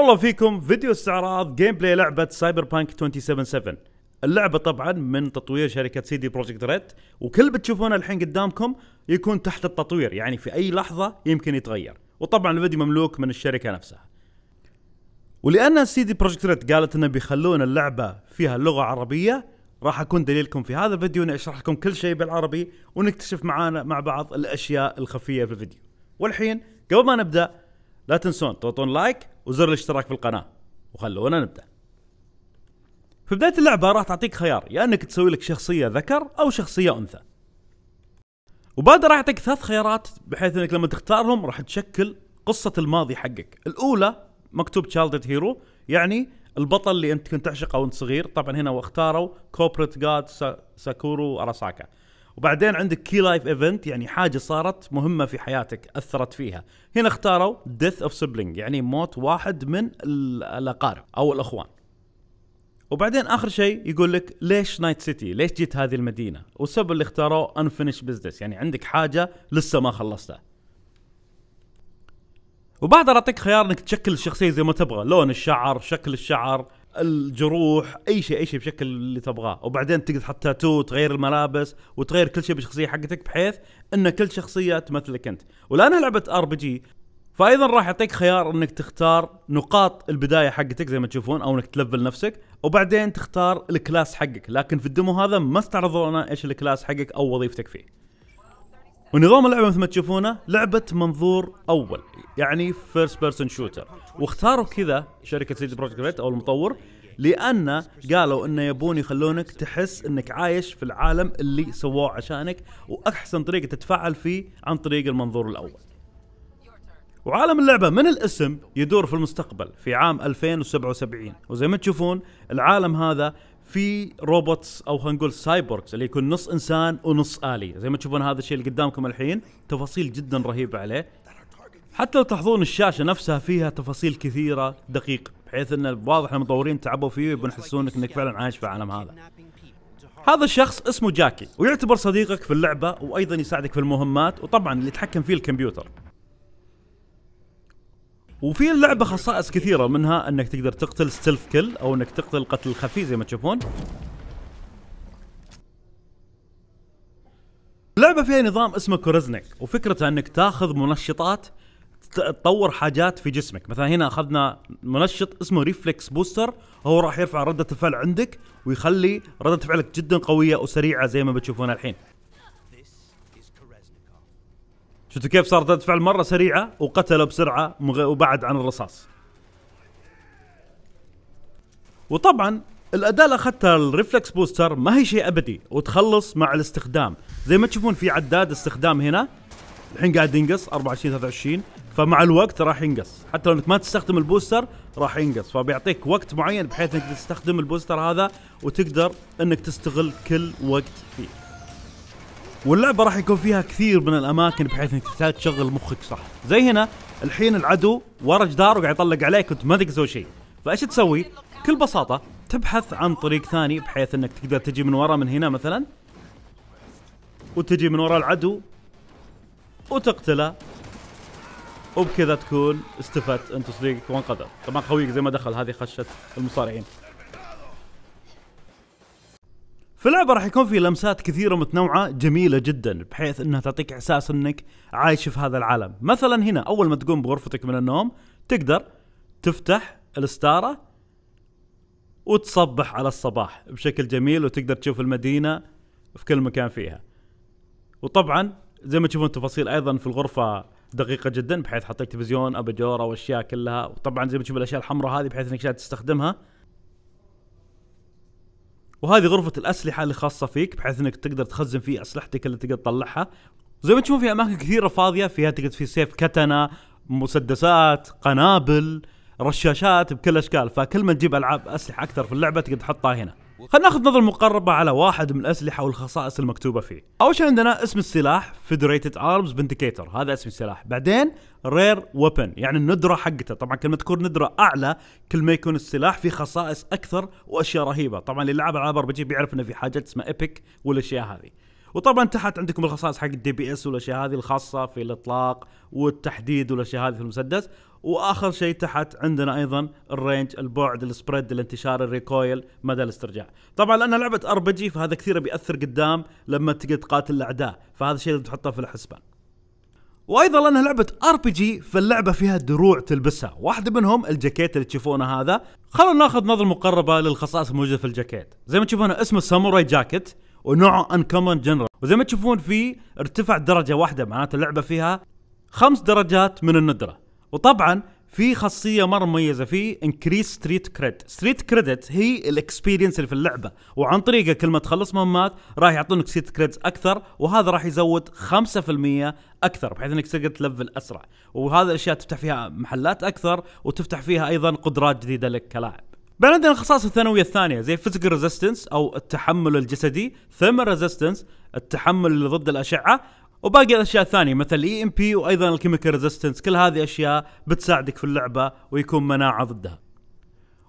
الله فيكم فيديو استعراض جيم بلاي لعبه سايبر بانك 277 اللعبه طبعا من تطوير شركه سيدي بروجكت ريد وكل بتشوفونه الحين قدامكم يكون تحت التطوير يعني في اي لحظه يمكن يتغير وطبعا الفيديو مملوك من الشركه نفسها ولان سيدي بروجكت ريد قالت انهم بيخلون اللعبه فيها لغه عربيه راح اكون دليلكم في هذا الفيديو اني اشرح لكم كل شيء بالعربي ونكتشف معانا مع بعض الاشياء الخفيه في الفيديو والحين قبل ما نبدا لا تنسون تعطون لايك وزر الاشتراك في القناه وخلونا نبدا في بدايه اللعبه راح تعطيك خيار يا انك تسوي لك شخصيه ذكر او شخصيه انثى وبعدها راح يعطيك ثلاث خيارات بحيث انك لما تختارهم راح تشكل قصه الماضي حقك الاولى مكتوب تشايلد هيرو يعني البطل اللي انت كنت تعشقه وانت صغير طبعا هنا واختاروا كوبريت جاد ساكورو اراساكا وبعدين عندك كي لايف ايفنت يعني حاجه صارت مهمه في حياتك اثرت فيها هنا اختاروا ديث اوف سبلينج يعني موت واحد من الاقارب او الاخوان وبعدين اخر شيء يقول لك ليش نايت سيتي؟ ليش جيت هذه المدينه؟ والسبب اللي اختاروه انفينش بزنس يعني عندك حاجه لسه ما خلصتها. وبعدها اعطيك خيار انك تشكل الشخصيه زي ما تبغى، لون الشعر، شكل الشعر، الجروح اي شيء اي شيء بشكل اللي تبغاه وبعدين تقدر تحط تاتو تغير الملابس وتغير كل شيء بالشخصيه حقتك بحيث ان كل شخصيه تمثلك انت ولانها لعبه ار بي جي فايضا راح يعطيك خيار انك تختار نقاط البدايه حقتك زي ما تشوفون او انك تلفل نفسك وبعدين تختار الكلاس حقك لكن في الدمو هذا ما استعرضوا لنا ايش الكلاس حقك او وظيفتك فيه ونظام اللعبه مثل ما تشوفونه لعبه منظور اول يعني فيرست بيرسون شوتر واختاروا كذا شركه سيدي بروجكت او المطور لان قالوا انه يبون يخلونك تحس انك عايش في العالم اللي سووه عشانك واحسن طريقه تتفاعل فيه عن طريق المنظور الاول وعالم اللعبة من الاسم يدور في المستقبل في عام 2077 وزي ما تشوفون العالم هذا في روبوتس او خلينا نقول سايبورغز اللي يكون نص انسان ونص الي زي ما تشوفون هذا الشيء اللي قدامكم الحين تفاصيل جدا رهيبه عليه حتى لو تلاحظون الشاشه نفسها فيها تفاصيل كثيره دقيقه بحيث ان واضح المطورين تعبوا فيه ويبون يحسونك انك فعلا عايش في العالم هذا هذا الشخص اسمه جاكي ويعتبر صديقك في اللعبه وايضا يساعدك في المهمات وطبعا اللي يتحكم فيه الكمبيوتر وفي اللعبه خصائص كثيره منها انك تقدر تقتل ستيلف كل او انك تقتل قتل خفي زي ما تشوفون اللعبة فيها نظام اسمه كوريزنك وفكرته انك تاخذ منشطات تطور حاجات في جسمك مثلا هنا اخذنا منشط اسمه ريفلكس بوستر هو راح يرفع ردة الفعل عندك ويخلي ردة فعلك جدا قوية وسريعة زي ما بتشوفونها الحين شفتوا كيف صار ردة فعل مره سريعه وقتله بسرعه وبعد عن الرصاص وطبعا الاداه اللي اخذتها الريفلكس بوستر ما هي شيء ابدي وتخلص مع الاستخدام زي ما تشوفون في عداد استخدام هنا الحين قاعد ينقص 24 23 فمع الوقت راح ينقص حتى لو انك ما تستخدم البوستر راح ينقص فبيعطيك وقت معين بحيث انك تستخدم البوستر هذا وتقدر انك تستغل كل وقت فيه واللعبة راح يكون فيها كثير من الأماكن بحيث إنك تحتاج تشغل مخك صح زي هنا الحين العدو ورا جدار وقاعد يطلق عليك وأنت ما تقدر تسوي شيء فإيش تسوي؟ بكل بساطة تبحث عن طريق ثاني بحيث إنك تقدر تجي من ورا من هنا مثلا وتجي من ورا العدو وتقتله وبكذا تكون استفدت انت وصديقك وانقذت طبعا خويك زي ما دخل هذه خشه المصارعين في اللعبه راح يكون في لمسات كثيره متنوعه جميله جدا بحيث انها تعطيك احساس انك عايش في هذا العالم مثلا هنا اول ما تقوم بغرفتك من النوم تقدر تفتح الستاره وتصبح على الصباح بشكل جميل وتقدر تشوف المدينه في كل مكان فيها وطبعا زي ما تشوفون تفاصيل ايضا في الغرفه دقيقه جدا بحيث حطيت تلفزيون اباجوره واشياء كلها وطبعا زي ما تشوف الاشياء الحمراء هذه بحيث انك تستخدمها وهذه غرفه الاسلحه اللي خاصه فيك بحيث انك تقدر تخزن فيه اسلحتك اللي تقدر تطلعها زي ما تشوفون في اماكن كثيره فاضيه فيها تقدر في سيف كتنه مسدسات قنابل رشاشات بكل اشكال فكل ما تجيب العاب اسلحه اكثر في اللعبه تقدر تحطها هنا خلينا ناخذ نظرة مقربة على واحد من الأسلحة والخصائص المكتوبة فيه أول شيء عندنا اسم السلاح فيدريتد ارمز فينديكيتور هذا اسم السلاح بعدين رير ويبن يعني الندرة حقته طبعا كل ما تكون ندرة أعلى كل ما يكون السلاح فيه خصائص أكثر وأشياء رهيبة طبعا اللي لعب ألعاب ار بي بيعرف أنه في حاجات اسمها إيبك والأشياء هذه وطبعا تحت عندكم الخصائص حق الدي بي اس والاشياء هذه الخاصه في الاطلاق والتحديد والاشياء هذه في المسدس واخر شيء تحت عندنا ايضا الرينج البعد السبريد الانتشار الريكويل مدى الاسترجاع طبعا لانها لعبه ار بي جي فهذا كثير بياثر قدام لما تقدر تقاتل الاعداء فهذا الشيء اللي تحطه في الحسبان وايضا لانها لعبه ار بي جي فاللعبه فيها دروع تلبسها واحده منهم الجاكيت اللي تشوفونه هذا خلونا ناخذ نظره مقربه للخصائص الموجوده في الجاكيت زي ما تشوفون اسمه ساموراي جاكيت ونوعه انكومن جنرال وزي ما تشوفون فيه ارتفع درجه واحده معناته اللعبه فيها خمس درجات من الندره وطبعا في خاصيه مره مميزه في انكريس ستريت كريدت ستريت كريدت هي الاكسبيرينس اللي في اللعبه وعن طريقه كل ما تخلص مهمات راح يعطونك ستريت كريدت اكثر وهذا راح يزود 5% اكثر بحيث انك تقدر تلفل اسرع وهذا الاشياء تفتح فيها محلات اكثر وتفتح فيها ايضا قدرات جديده لك كلاعب بعد عندنا الخصائص الثانويه الثانيه زي فيزيكال ريزيستنس او التحمل الجسدي ثيرمال ريزيستنس التحمل اللي ضد الاشعه وباقي الاشياء الثانيه مثل الاي ام بي وايضا الكيميكال ريزيستنس كل هذه اشياء بتساعدك في اللعبه ويكون مناعه ضدها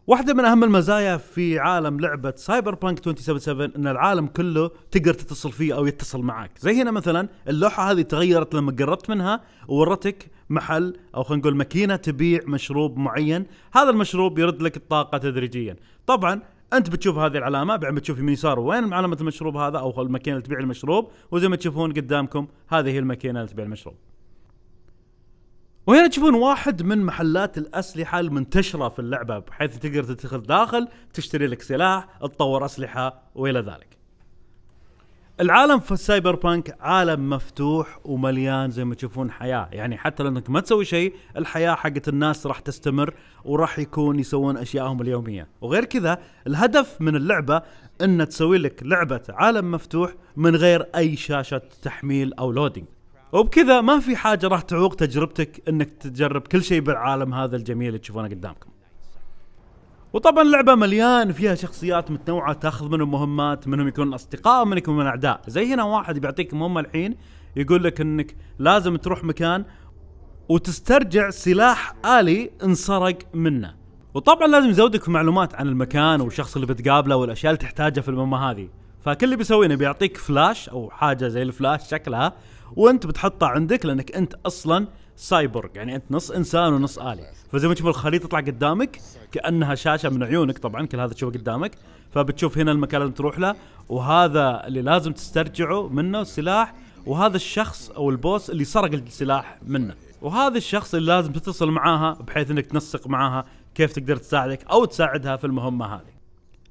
واحدة من أهم المزايا في عالم لعبة سايبر بانك 2077 أن العالم كله تقدر تتصل فيه أو يتصل معك زي هنا مثلا اللوحة هذه تغيرت لما قربت منها وورتك محل أو خلينا نقول ماكينة تبيع مشروب معين هذا المشروب يرد لك الطاقة تدريجيا طبعا انت بتشوف هذه العلامه بعد بتشوف يمين يسار وين علامه المشروب هذا او الماكينه اللي تبيع المشروب وزي ما تشوفون قدامكم هذه هي الماكينه اللي تبيع المشروب وهنا تشوفون واحد من محلات الاسلحه المنتشره في اللعبه بحيث تقدر تدخل داخل تشتري لك سلاح تطور اسلحه والى ذلك العالم في السايبر بانك عالم مفتوح ومليان زي ما تشوفون حياه يعني حتى لو انك ما تسوي شيء الحياه حقت الناس راح تستمر وراح يكون يسوون اشيائهم اليوميه وغير كذا الهدف من اللعبه ان تسوي لك لعبه عالم مفتوح من غير اي شاشه تحميل او لودينج وبكذا ما في حاجه راح تعوق تجربتك انك تجرب كل شيء بالعالم هذا الجميل اللي تشوفونه قدامكم وطبعا اللعبة مليان فيها شخصيات متنوعة تاخذ منهم مهمات منهم يكون اصدقاء ومنهم يكونون اعداء زي هنا واحد بيعطيك مهمة الحين يقول لك انك لازم تروح مكان وتسترجع سلاح آلي انسرق منه وطبعا لازم يزودك في معلومات عن المكان والشخص اللي بتقابله والاشياء اللي تحتاجها في المهمة هذه فكل اللي بيسويه انه بيعطيك فلاش او حاجه زي الفلاش شكلها وانت بتحطها عندك لانك انت اصلا سايبورغ يعني انت نص انسان ونص الي فزي ما تشوف الخريطه تطلع قدامك كانها شاشه من عيونك طبعا كل هذا تشوفه قدامك فبتشوف هنا المكان اللي تروح له وهذا اللي لازم تسترجعه منه السلاح وهذا الشخص او البوس اللي سرق السلاح منه وهذا الشخص اللي لازم تتصل معاها بحيث انك تنسق معاها كيف تقدر تساعدك او تساعدها في المهمه هذه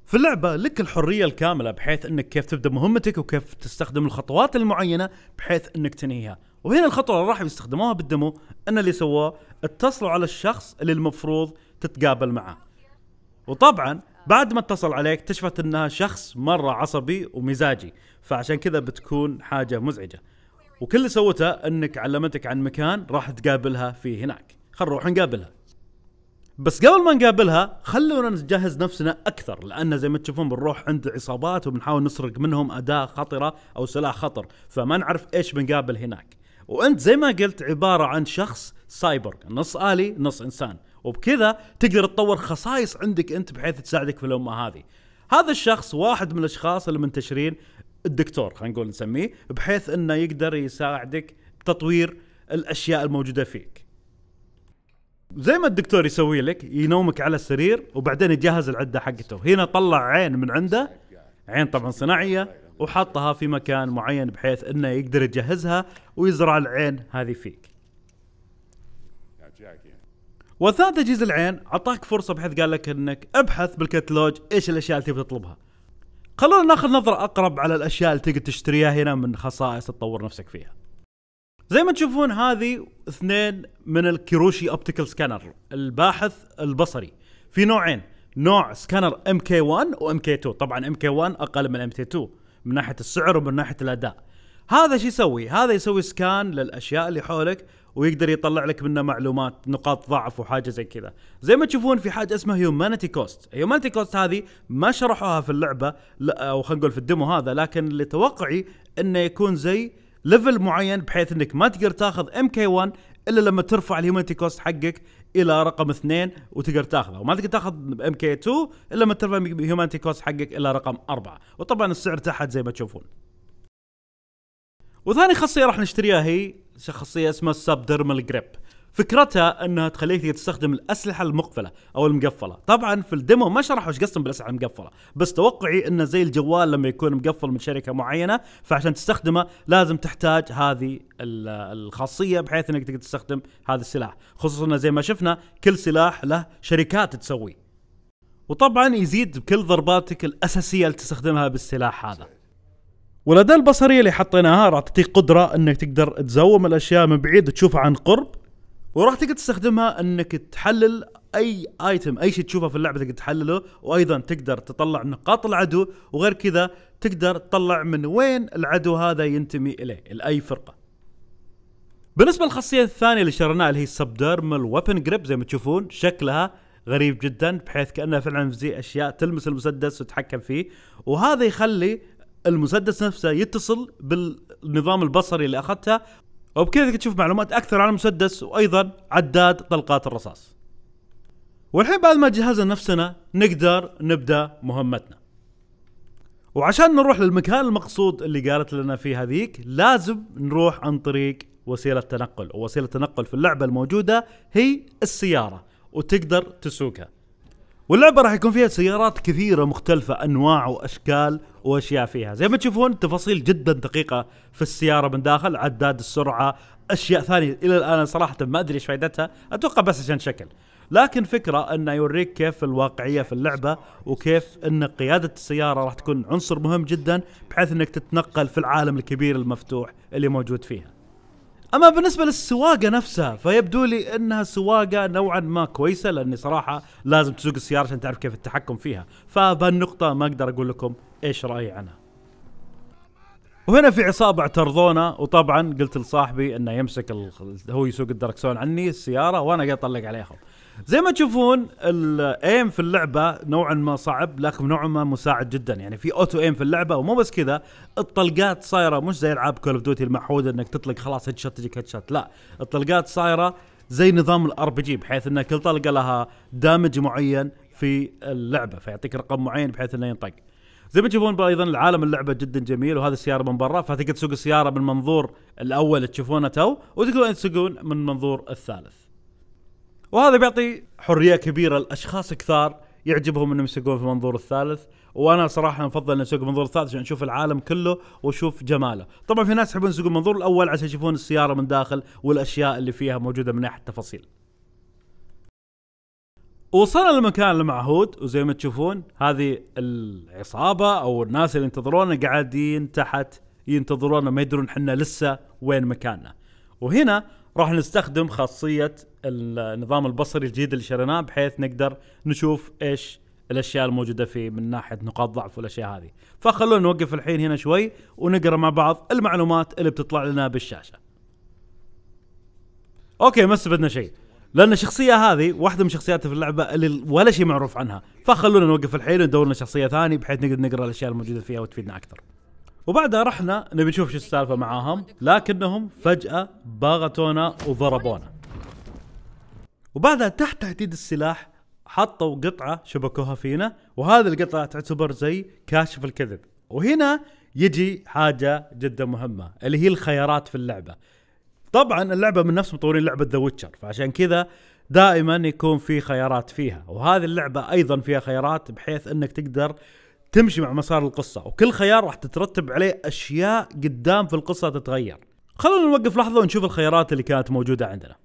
في اللعبة لك الحرية الكاملة بحيث انك كيف تبدا مهمتك وكيف تستخدم الخطوات المعينة بحيث انك تنهيها، وهنا الخطوه اللي راح يستخدموها بالدمو ان اللي سواه اتصلوا على الشخص اللي المفروض تتقابل معه وطبعا بعد ما اتصل عليك اكتشفت انها شخص مره عصبي ومزاجي فعشان كذا بتكون حاجه مزعجه وكل اللي سوته انك علمتك عن مكان راح تقابلها فيه هناك خل نروح نقابلها بس قبل ما نقابلها خلونا نجهز نفسنا اكثر لان زي ما تشوفون بنروح عند عصابات وبنحاول نسرق منهم اداه خطره او سلاح خطر فما نعرف ايش بنقابل هناك وانت زي ما قلت عباره عن شخص سايبر نص الي نص انسان وبكذا تقدر تطور خصائص عندك انت بحيث تساعدك في الامه هذه هذا الشخص واحد من الاشخاص اللي منتشرين الدكتور خلينا نقول نسميه بحيث انه يقدر يساعدك بتطوير الاشياء الموجوده فيك زي ما الدكتور يسوي لك ينومك على السرير وبعدين يجهز العده حقته هنا طلع عين من عنده عين طبعا صناعيه وحطها في مكان معين بحيث انه يقدر يجهزها ويزرع العين هذه فيك واثناء تجهيز العين اعطاك فرصه بحيث قال لك انك ابحث بالكتالوج ايش الاشياء اللي تبي تطلبها خلونا ناخذ نظره اقرب على الاشياء اللي تقدر تشتريها هنا من خصائص تطور نفسك فيها زي ما تشوفون هذه اثنين من الكيروشي اوبتيكال سكانر الباحث البصري في نوعين نوع سكانر ام كي 1 وام كي 2 طبعا ام كي 1 اقل من ام كي 2 من ناحيه السعر ومن ناحيه الاداء هذا شو يسوي هذا يسوي سكان للاشياء اللي حولك ويقدر يطلع لك منه معلومات نقاط ضعف وحاجه زي كذا زي ما تشوفون في حاجه اسمها هيومانيتي كوست هيومانيتي كوست هذه ما شرحوها في اللعبه او خلينا نقول في الديمو هذا لكن اللي توقعي انه يكون زي ليفل معين بحيث انك ما تقدر تاخذ ام كي 1 الا لما ترفع الهيومانيتي كوست حقك الى رقم اثنين وتقدر تاخذه وما تقدر تاخذ ام كي 2 الا لما ترفع الهيومانيتي كوست حقك الى رقم اربعه وطبعا السعر تحت زي ما تشوفون وثاني خاصيه راح نشتريها هي شخصيه اسمها سب ديرمال جريب فكرتها انها تخليك تستخدم الاسلحه المقفله او المقفله طبعا في الديمو ما شرحوا ايش قصدهم بالاسلحه المقفله بس توقعي انه زي الجوال لما يكون مقفل من شركه معينه فعشان تستخدمه لازم تحتاج هذه الخاصيه بحيث انك تقدر تستخدم هذا السلاح خصوصا انه زي ما شفنا كل سلاح له شركات تسويه وطبعا يزيد بكل ضرباتك الاساسيه اللي تستخدمها بالسلاح هذا والاداه البصريه اللي حطيناها راح تعطيك قدره انك تقدر تزوم الاشياء من بعيد تشوفها عن قرب وراح تقدر تستخدمها انك تحلل اي ايتم اي شيء تشوفه في اللعبه تقدر تحلله وايضا تقدر تطلع نقاط العدو وغير كذا تقدر تطلع من وين العدو هذا ينتمي اليه لاي فرقه بالنسبه للخاصيه الثانيه اللي شريناها اللي هي السبديرمال ويبن جريب زي ما تشوفون شكلها غريب جدا بحيث كانها فعلا زي اشياء تلمس المسدس وتتحكم فيه وهذا يخلي المسدس نفسه يتصل بالنظام البصري اللي اخذته وبكذا تشوف معلومات اكثر عن المسدس وايضا عداد طلقات الرصاص والحين بعد ما جهزنا نفسنا نقدر نبدا مهمتنا وعشان نروح للمكان المقصود اللي قالت لنا فيه هذيك لازم نروح عن طريق وسيلة تنقل ووسيلة التنقل في اللعبة الموجودة هي السيارة وتقدر تسوقها واللعبه راح يكون فيها سيارات كثيره مختلفه انواع واشكال واشياء فيها زي ما تشوفون تفاصيل جدا دقيقه في السياره من داخل عداد السرعه اشياء ثانيه الى الان صراحه ما ادري ايش فائدتها اتوقع بس عشان شكل لكن فكره انه يوريك كيف الواقعيه في اللعبه وكيف ان قياده السياره راح تكون عنصر مهم جدا بحيث انك تتنقل في العالم الكبير المفتوح اللي موجود فيها اما بالنسبه للسواقه نفسها فيبدو لي انها سواقه نوعا ما كويسه لاني صراحه لازم تسوق السياره عشان تعرف كيف التحكم فيها فبهالنقطه ما اقدر اقول لكم ايش رايي عنها وهنا في عصابة اعترضونا وطبعا قلت لصاحبي انه يمسك هو يسوق الدركسون عني السيارة وانا قاعد اطلق عليهم زي ما تشوفون الايم في اللعبه نوعا ما صعب لكن نوعا ما مساعد جدا يعني في اوتو ايم في اللعبه ومو بس كذا الطلقات صايره مش زي العاب كول اوف ديوتي المحوده انك تطلق خلاص هيد شوت تجيك هيد شوت لا الطلقات صايره زي نظام الار بي جي بحيث ان كل طلقه لها دامج معين في اللعبه فيعطيك رقم معين بحيث انه ينطق زي ما تشوفون ايضا العالم اللعبه جدا جميل وهذا السياره من برا فتقدر تسوق السياره من منظور الاول تشوفونه تو وتقدرون تسوقون من المنظور الثالث وهذا بيعطي حريه كبيره لاشخاص كثار يعجبهم انهم يسوقون في المنظور الثالث وانا صراحه افضل ان اسوق المنظور الثالث عشان اشوف العالم كله واشوف جماله طبعا في ناس يحبون يسوقون المنظور الاول عشان يشوفون السياره من داخل والاشياء اللي فيها موجوده من ناحيه التفاصيل وصلنا للمكان المعهود وزي ما تشوفون هذه العصابه او الناس اللي ينتظرونا قاعدين تحت ينتظرونا ما يدرون احنا لسه وين مكاننا وهنا راح نستخدم خاصيه النظام البصري الجديد اللي شريناه بحيث نقدر نشوف ايش الاشياء الموجوده فيه من ناحيه نقاط ضعف والاشياء هذه فخلونا نوقف الحين هنا شوي ونقرا مع بعض المعلومات اللي بتطلع لنا بالشاشه اوكي ما استفدنا شيء لان الشخصيه هذه واحده من شخصياتها في اللعبه اللي ولا شيء معروف عنها فخلونا نوقف الحين وندور لنا شخصيه ثانيه بحيث نقدر نقرا الاشياء الموجوده فيها وتفيدنا اكثر وبعدها رحنا نبي نشوف شو السالفه معاهم لكنهم فجاه باغتونا وضربونا وبعدها تحت تهديد السلاح حطوا قطعه شبكوها فينا وهذه القطعه تعتبر زي كاشف الكذب وهنا يجي حاجه جدا مهمه اللي هي الخيارات في اللعبه طبعا اللعبه من نفس مطورين لعبه ذا ويتشر فعشان كذا دائما يكون في خيارات فيها وهذه اللعبه ايضا فيها خيارات بحيث انك تقدر تمشي مع مسار القصه وكل خيار راح تترتب عليه اشياء قدام في القصه تتغير خلونا نوقف لحظه ونشوف الخيارات اللي كانت موجوده عندنا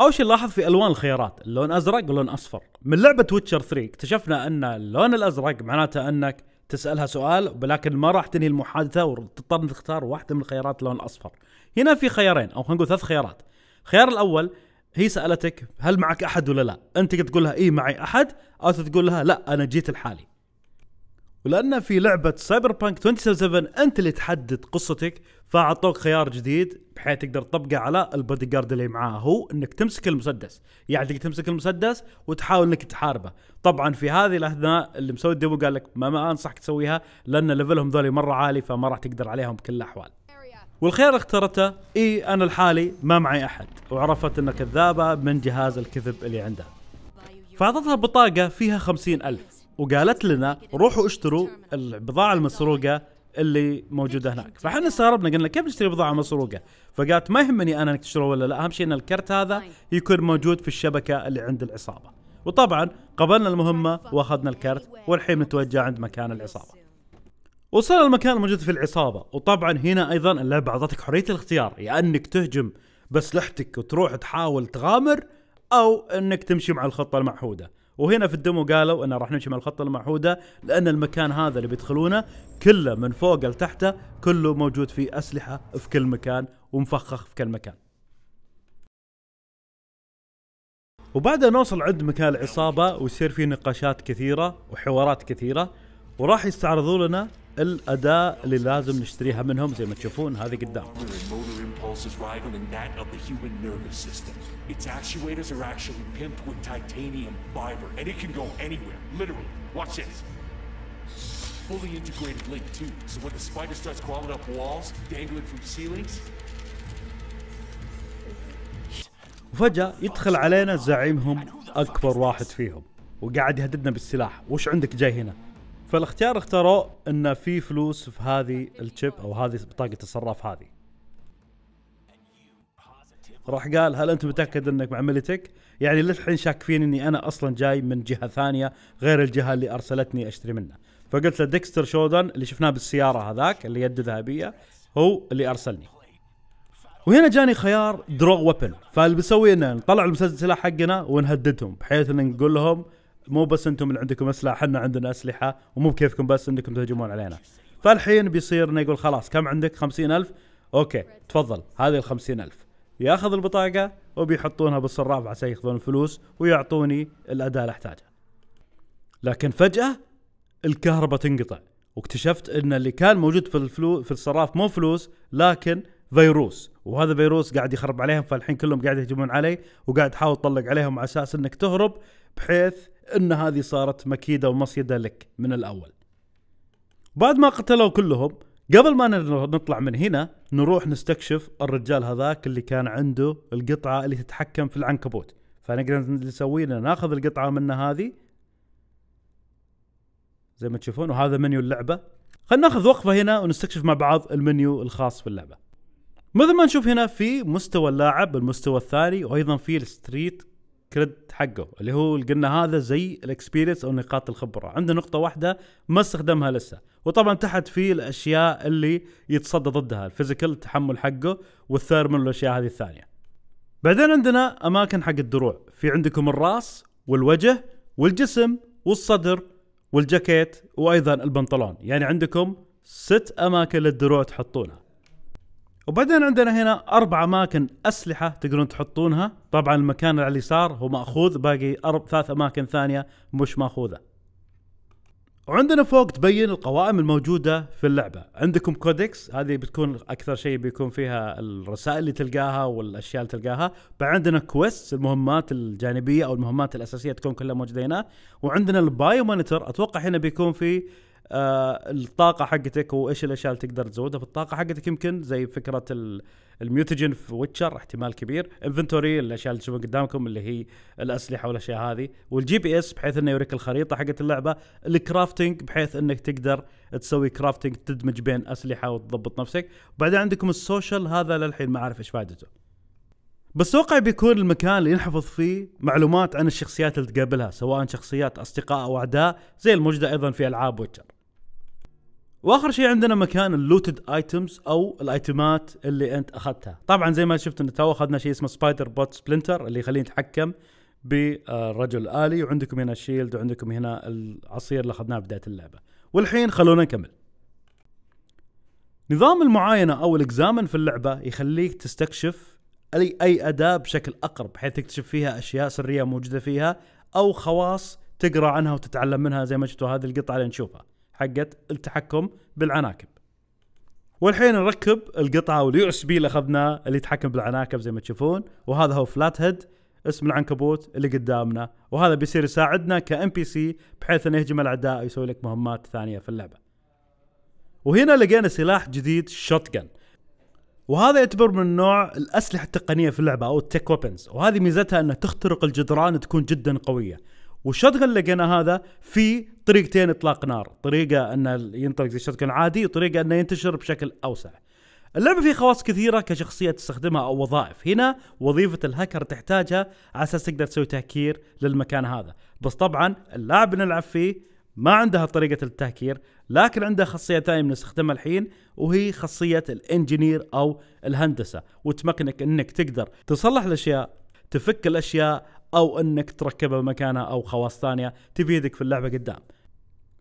اول شيء نلاحظ في الوان الخيارات اللون ازرق واللون اصفر من لعبه ويتشر 3 اكتشفنا ان اللون الازرق معناته انك تسالها سؤال ولكن ما راح تنهي المحادثه وتضطر تختار واحده من الخيارات اللون الاصفر هنا في خيارين او خلينا نقول ثلاث خيارات الخيار الاول هي سالتك هل معك احد ولا لا انت تقول لها اي معي احد او تقول لها لا انا جيت لحالي ولأن في لعبة سايبر بانك 2077 أنت اللي تحدد قصتك فأعطوك خيار جديد بحيث تقدر تطبقه على البودي جارد اللي معاه هو انك تمسك المسدس يعني تقدر تمسك المسدس وتحاول انك تحاربه طبعا في هذه الاثناء اللي مسوي الديمو قال لك ما, ما انصحك تسويها لان ليفلهم ذولي مره عالي فما راح تقدر عليهم بكل الاحوال والخيار اللي اخترته اي انا الحالي ما معي احد وعرفت انها كذابه من جهاز الكذب اللي عندها فاعطتها بطاقه فيها خمسين الف وقالت لنا روحوا اشتروا البضاعه المسروقه اللي موجوده هناك فاحنا استغربنا قلنا كيف نشتري بضاعه مسروقه فقالت ما يهمني انا انك تشتروا ولا لا اهم شيء ان الكرت هذا طيب. يكون موجود في الشبكه اللي عند العصابه وطبعا قبلنا المهمه واخذنا الكرت والحين نتوجه عند مكان العصابه وصلنا المكان الموجود في العصابة وطبعا هنا أيضا اللعبة أعطتك حرية الاختيار يا يعني أنك تهجم بسلحتك وتروح تحاول تغامر أو أنك تمشي مع الخطة المعهودة وهنا في الدمو قالوا انه راح نمشي من الخطه المعهوده لان المكان هذا اللي بيدخلونه كله من فوق لتحته كله موجود فيه اسلحه في كل مكان ومفخخ في كل مكان وبعدها نوصل عند مكان العصابة ويصير في نقاشات كثيرة وحوارات كثيرة وراح يستعرضوا لنا الاداه اللي لازم نشتريها منهم زي ما تشوفون هذه قدام impulses rivaling that of the human nervous system. Its actuators are actually pimped with titanium fiber, and it can go anywhere, literally. Watch this. Fully integrated link too, so when the spider starts crawling up walls, dangling from ceilings. وفجأة يدخل علينا زعيمهم أكبر واحد فيهم وقاعد يهددنا بالسلاح وش عندك جاي هنا فالاختيار اختاروا ان في فلوس في هذه الشيب او هذه بطاقه الصراف هذه راح قال هل انت متاكد انك بعملتك يعني للحين شاك فيني اني انا اصلا جاي من جهه ثانيه غير الجهه اللي ارسلتني اشتري منها فقلت له ديكستر شودن اللي شفناه بالسياره هذاك اللي يده ذهبيه هو اللي ارسلني وهنا جاني خيار درو ويبن فاللي بنسوي انه نطلع المسلسل حقنا ونهددهم بحيث ان نقول لهم مو بس انتم اللي عندكم اسلحه احنا عندنا اسلحه ومو بكيفكم بس انكم تهجمون علينا فالحين بيصير انه يقول خلاص كم عندك خمسين ألف اوكي تفضل هذه ال ألف ياخذ البطاقة وبيحطونها بالصراف عشان ياخذون الفلوس ويعطوني الاداة اللي احتاجها لكن فجأة الكهرباء تنقطع واكتشفت ان اللي كان موجود في الفلو في الصراف مو فلوس لكن فيروس وهذا فيروس قاعد يخرب عليهم فالحين كلهم قاعد يهجمون علي وقاعد تحاول تطلق عليهم على اساس انك تهرب بحيث ان هذه صارت مكيده ومصيده لك من الاول بعد ما قتلوا كلهم قبل ما نطلع من هنا نروح نستكشف الرجال هذاك اللي كان عنده القطعه اللي تتحكم في العنكبوت فنقدر نسوي لنا ناخذ القطعه منه هذه زي ما تشوفون وهذا منيو اللعبه خلينا ناخذ وقفه هنا ونستكشف مع بعض المنيو الخاص في اللعبه مثل ما نشوف هنا في مستوى اللاعب المستوى الثاني وايضا في الستريت كريد حقه اللي هو قلنا هذا زي الاكسبيرينس او نقاط الخبره عنده نقطه واحده ما استخدمها لسه وطبعا تحت في الاشياء اللي يتصدى ضدها الفيزيكال التحمل حقه والثيرمال والاشياء هذه الثانيه بعدين عندنا اماكن حق الدروع في عندكم الراس والوجه والجسم والصدر والجاكيت وايضا البنطلون يعني عندكم ست اماكن للدروع تحطونها وبعدين عندنا هنا اربع اماكن اسلحه تقدرون تحطونها طبعا المكان اللي على اليسار هو ماخوذ باقي أرب... ثلاث اماكن ثانيه مش ماخوذه وعندنا فوق تبين القوائم الموجودة في اللعبة عندكم كودكس هذه بتكون أكثر شيء بيكون فيها الرسائل اللي تلقاها والأشياء اللي تلقاها بعد عندنا كويست المهمات الجانبية أو المهمات الأساسية تكون كلها موجودة هنا وعندنا البايو مونيتور أتوقع هنا بيكون في آه الطاقه حقتك وايش الاشياء اللي تقدر تزودها في الطاقه حقتك يمكن زي فكره الميوتجن في ويتشر احتمال كبير انفنتوري الاشياء اللي تشوفون قدامكم اللي هي الاسلحه والاشياء هذه والجي بي اس بحيث انه يوريك الخريطه حقت اللعبه الكرافتنج بحيث انك تقدر تسوي كرافتنج تدمج بين اسلحه وتضبط نفسك وبعدين عندكم السوشيال هذا للحين ما اعرف ايش فائدته بس اتوقع بيكون المكان اللي نحفظ فيه معلومات عن الشخصيات اللي تقابلها سواء شخصيات اصدقاء او اعداء زي الموجوده ايضا في العاب ويتشر واخر شيء عندنا مكان اللوتد ايتمز او الايتمات اللي انت اخذتها طبعا زي ما شفت انه تو اخذنا شيء اسمه سبايدر بوت سبلنتر اللي يخليني اتحكم بالرجل الالي وعندكم هنا الشيلد وعندكم هنا العصير اللي اخذناه بدايه اللعبه والحين خلونا نكمل نظام المعاينه او الاكزامن في اللعبه يخليك تستكشف اي اي اداه بشكل اقرب بحيث تكتشف فيها اشياء سريه موجوده فيها او خواص تقرا عنها وتتعلم منها زي ما شفتوا هذه القطعه اللي نشوفها حقت التحكم بالعناكب والحين نركب القطعه واليو اس بي اللي اخذناه اللي يتحكم بالعناكب زي ما تشوفون وهذا هو فلات هيد اسم العنكبوت اللي قدامنا وهذا بيصير يساعدنا كام بي سي بحيث انه يهجم الاعداء ويسوي لك مهمات ثانيه في اللعبه وهنا لقينا سلاح جديد شوت وهذا يعتبر من نوع الاسلحه التقنيه في اللعبه او التك ويبنز وهذه ميزتها انها تخترق الجدران تكون جدا قويه والشوتجن اللي لقينا هذا في طريقتين اطلاق نار طريقه انه ينطلق زي الشوتجن عادي وطريقه انه ينتشر بشكل اوسع اللعبة فيها خواص كثيرة كشخصية تستخدمها أو وظائف هنا وظيفة الهاكر تحتاجها على أساس تقدر تسوي تهكير للمكان هذا بس طبعا اللاعب اللي نلعب فيه ما عندها طريقة التهكير لكن عندها خاصية ثانية بنستخدمها الحين وهي خاصية الانجينير أو الهندسة وتمكنك أنك تقدر تصلح الأشياء تفك الاشياء او انك تركبها بمكانها او خواص ثانيه تفيدك في اللعبه قدام.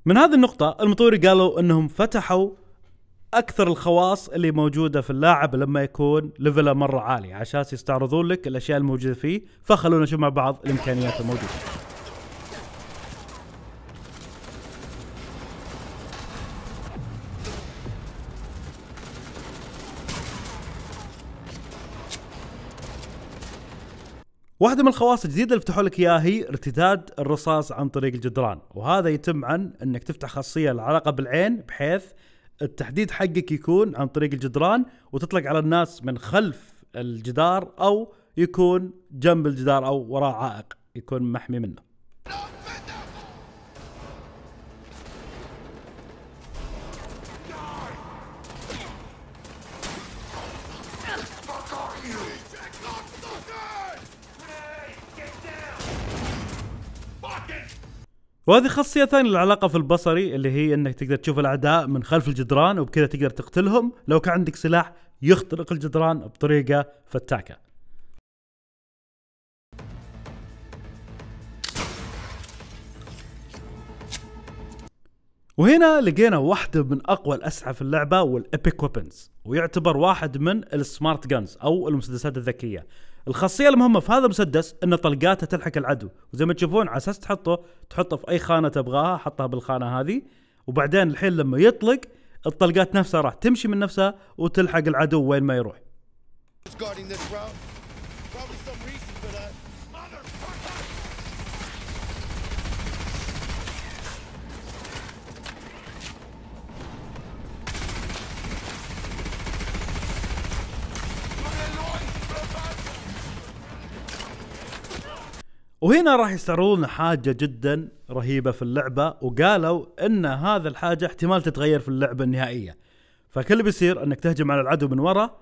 من هذه النقطه المطوري قالوا انهم فتحوا اكثر الخواص اللي موجوده في اللاعب لما يكون ليفله مره عالي عشان يستعرضون لك الاشياء الموجوده فيه فخلونا نشوف مع بعض الامكانيات الموجوده. واحده من الخواص الجديده اللي فتحوا لك اياها هي ارتداد الرصاص عن طريق الجدران وهذا يتم عن انك تفتح خاصيه العلاقه بالعين بحيث التحديد حقك يكون عن طريق الجدران وتطلق على الناس من خلف الجدار او يكون جنب الجدار او وراء عائق يكون محمي منه وهذه خاصيه ثانيه للعلاقه في البصري اللي هي انك تقدر تشوف الاعداء من خلف الجدران وبكذا تقدر تقتلهم لو كان عندك سلاح يخترق الجدران بطريقه فتاكه وهنا لقينا واحدة من أقوى الأسلحة في اللعبة والإبيك ويبنز ويعتبر واحد من السمارت جانز أو المسدسات الذكية الخاصيه المهمه في هذا المسدس ان طلقاته تلحق العدو وزي ما تشوفون على اساس تحطه تحطه في اي خانه تبغاها حطها بالخانه هذه وبعدين الحين لما يطلق الطلقات نفسها راح تمشي من نفسها وتلحق العدو وين ما يروح وهنا راح يستعرضون حاجة جدا رهيبة في اللعبة وقالوا ان هذا الحاجة احتمال تتغير في اللعبة النهائية فكل اللي بيصير انك تهجم على العدو من ورا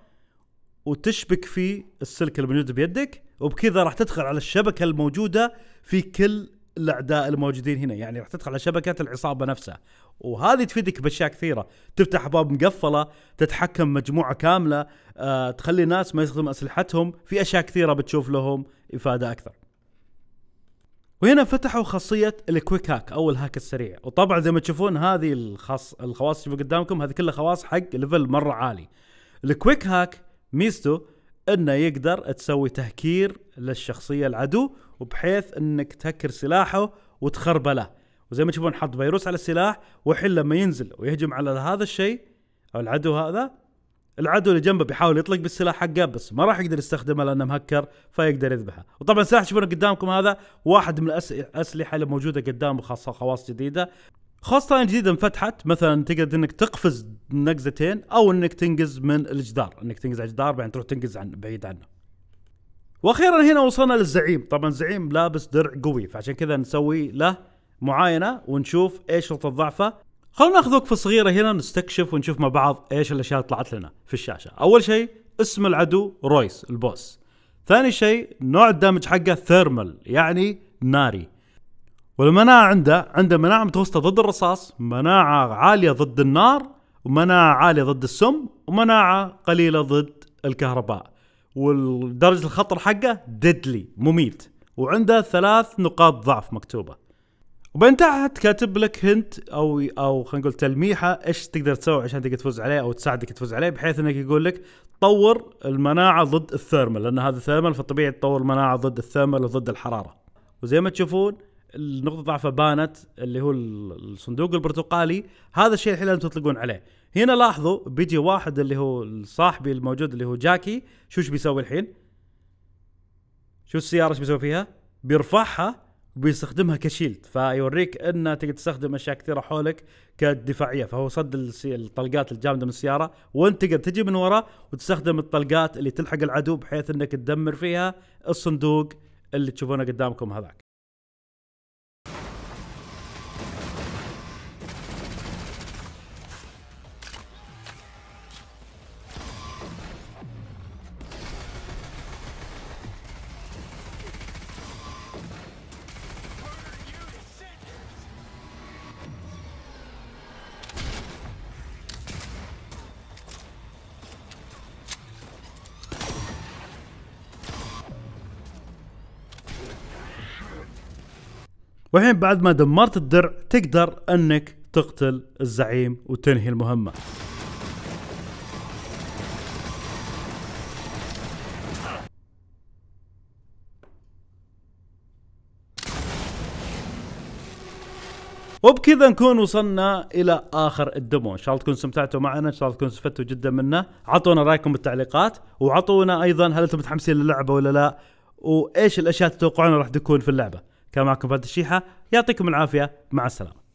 وتشبك في السلك الموجود بيدك وبكذا راح تدخل على الشبكة الموجودة في كل الاعداء الموجودين هنا يعني راح تدخل على شبكة العصابة نفسها وهذه تفيدك باشياء كثيره تفتح ابواب مقفله تتحكم مجموعه كامله أه، تخلي الناس ما يستخدموا اسلحتهم في اشياء كثيره بتشوف لهم افاده اكثر وهنا فتحوا خاصيه الكويك هاك او الهاك السريع وطبعا زي ما تشوفون هذه الخاص الخواص اللي قدامكم هذه كلها خواص حق ليفل مره عالي الكويك هاك ميزته انه يقدر تسوي تهكير للشخصيه العدو وبحيث انك تهكر سلاحه وتخربله وزي ما تشوفون حط فيروس على السلاح وحين لما ينزل ويهجم على هذا الشيء او العدو هذا العدو اللي جنبه بيحاول يطلق بالسلاح حقه بس ما راح يقدر يستخدمه لانه مهكر فيقدر يذبحه وطبعا السلاح تشوفونه قدامكم هذا واحد من الاسلحه اللي موجوده قدامه خاصه خواص جديده خاصة جديدة انفتحت مثلا تقدر انك تقفز نقزتين او انك تنقز من الجدار، انك تنقز على الجدار بعدين تروح تنقز عن بعيد عنه. واخيرا هنا وصلنا للزعيم، طبعا الزعيم لابس درع قوي فعشان كذا نسوي له معاينة ونشوف ايش نقطة ضعفه خلونا ناخذ وقفه صغيره هنا نستكشف ونشوف مع بعض ايش الاشياء اللي طلعت لنا في الشاشه اول شيء اسم العدو رويس البوس ثاني شيء نوع الدمج حقه ثيرمال يعني ناري والمناعة عنده عنده مناعة متوسطة ضد الرصاص مناعة عالية ضد النار ومناعة عالية ضد السم ومناعة قليلة ضد الكهرباء ودرجة الخطر حقه ديدلي مميت وعنده ثلاث نقاط ضعف مكتوبة وبعدين تحت كاتب لك هنت او او خلينا نقول تلميحه ايش تقدر تسوي عشان تقدر تفوز عليه او تساعدك تفوز عليه بحيث انك يقول لك طور المناعه ضد الثيرمال لان هذا ثيرمال فطبيعي تطور المناعه ضد الثيرمال وضد الحراره. وزي ما تشوفون النقطه ضعفه بانت اللي هو الصندوق البرتقالي هذا الشيء الحين لازم تطلقون عليه. هنا لاحظوا بيجي واحد اللي هو صاحبي الموجود اللي هو جاكي شو ايش بيسوي الحين؟ شو السياره ايش بيسوي فيها؟ بيرفعها وبيستخدمها كشيلد فيوريك انه تقدر تستخدم اشياء كثيره حولك كدفاعيه فهو صد الطلقات الجامده من السياره وانت تقدر تجي من ورا وتستخدم الطلقات اللي تلحق العدو بحيث انك تدمر فيها الصندوق اللي تشوفونه قدامكم هذاك والحين بعد ما دمرت الدرع تقدر انك تقتل الزعيم وتنهي المهمه وبكذا نكون وصلنا الى اخر الدمو ان شاء الله تكونوا استمتعتوا معنا ان شاء الله تكونوا استفدتوا جدا منه عطونا رايكم بالتعليقات وعطونا ايضا هل انتم متحمسين للعبه ولا لا وايش الاشياء تتوقعونها راح تكون في اللعبه كان معكم فهد الشيحه يعطيكم العافيه مع السلامه